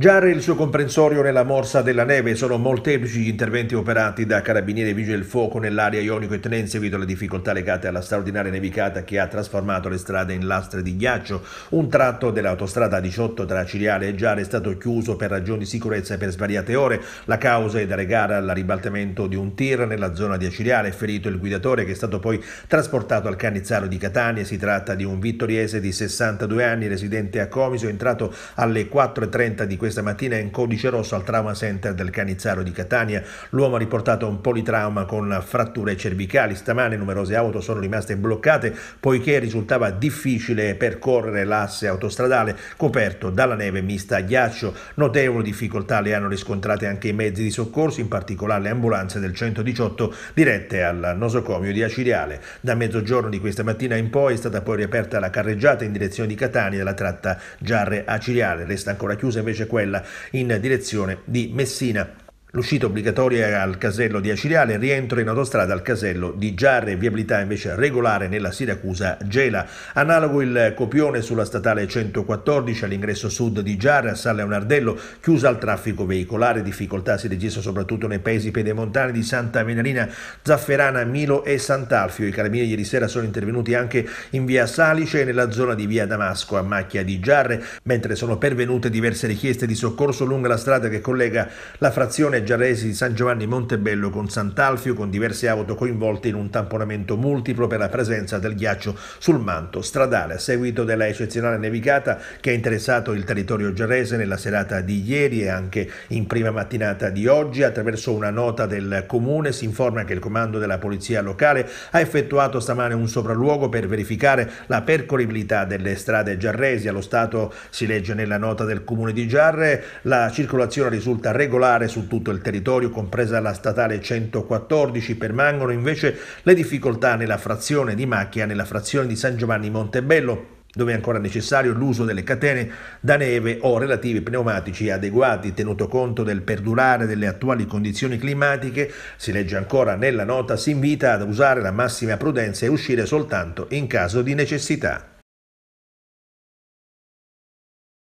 Giarre e il suo comprensorio nella morsa della neve sono molteplici gli interventi operati da carabinieri e vigili del fuoco nell'area ionico e tenense evito le difficoltà legate alla straordinaria nevicata che ha trasformato le strade in lastre di ghiaccio. Un tratto dell'autostrada 18 tra Ciriale e Giare è stato chiuso per ragioni di sicurezza per svariate ore. La causa è da regare all'aribaltamento di un tir nella zona di Aciriale. è ferito il guidatore che è stato poi trasportato al Cannizzaro di Catania. Si tratta di un vittoriese di 62 anni residente a Comiso, entrato alle 4.30 di questa questa mattina in codice rosso al trauma center del Canizzaro di Catania. L'uomo ha riportato un politrauma con fratture cervicali. Stamane numerose auto sono rimaste bloccate poiché risultava difficile percorrere l'asse autostradale coperto dalla neve mista a ghiaccio. Notevoli difficoltà le hanno riscontrate anche i mezzi di soccorso, in particolare le ambulanze del 118 dirette al nosocomio di Acireale. Da mezzogiorno di questa mattina in poi è stata poi riaperta la carreggiata in direzione di Catania della tratta Giarre-Acireale. Resta ancora chiusa invece quella in direzione di Messina. L'uscita obbligatoria al casello di Acireale, rientro in autostrada al casello di Giarre, viabilità invece regolare nella Siracusa Gela. Analogo il copione sulla statale 114 all'ingresso sud di Giarre a San Unardello, chiusa al traffico veicolare, difficoltà si registra soprattutto nei paesi pedemontani di Santa Menarina, Zafferana, Milo e Sant'Alfio. I carabinieri ieri sera sono intervenuti anche in via Salice e nella zona di via Damasco a Macchia di Giarre, mentre sono pervenute diverse richieste di soccorso lungo la strada che collega la frazione giarresi di San Giovanni Montebello con Sant'Alfio con diverse auto coinvolte in un tamponamento multiplo per la presenza del ghiaccio sul manto stradale a seguito della eccezionale nevicata che ha interessato il territorio giarrese nella serata di ieri e anche in prima mattinata di oggi attraverso una nota del comune si informa che il comando della polizia locale ha effettuato stamane un sopralluogo per verificare la percorribilità delle strade giarresi allo stato si legge nella nota del comune di Giarre la circolazione risulta regolare su tutto tutto il territorio, compresa la statale 114, permangono invece le difficoltà nella frazione di Macchia, nella frazione di San Giovanni Montebello, dove è ancora necessario l'uso delle catene da neve o relativi pneumatici adeguati, tenuto conto del perdurare delle attuali condizioni climatiche, si legge ancora nella nota, si invita ad usare la massima prudenza e uscire soltanto in caso di necessità.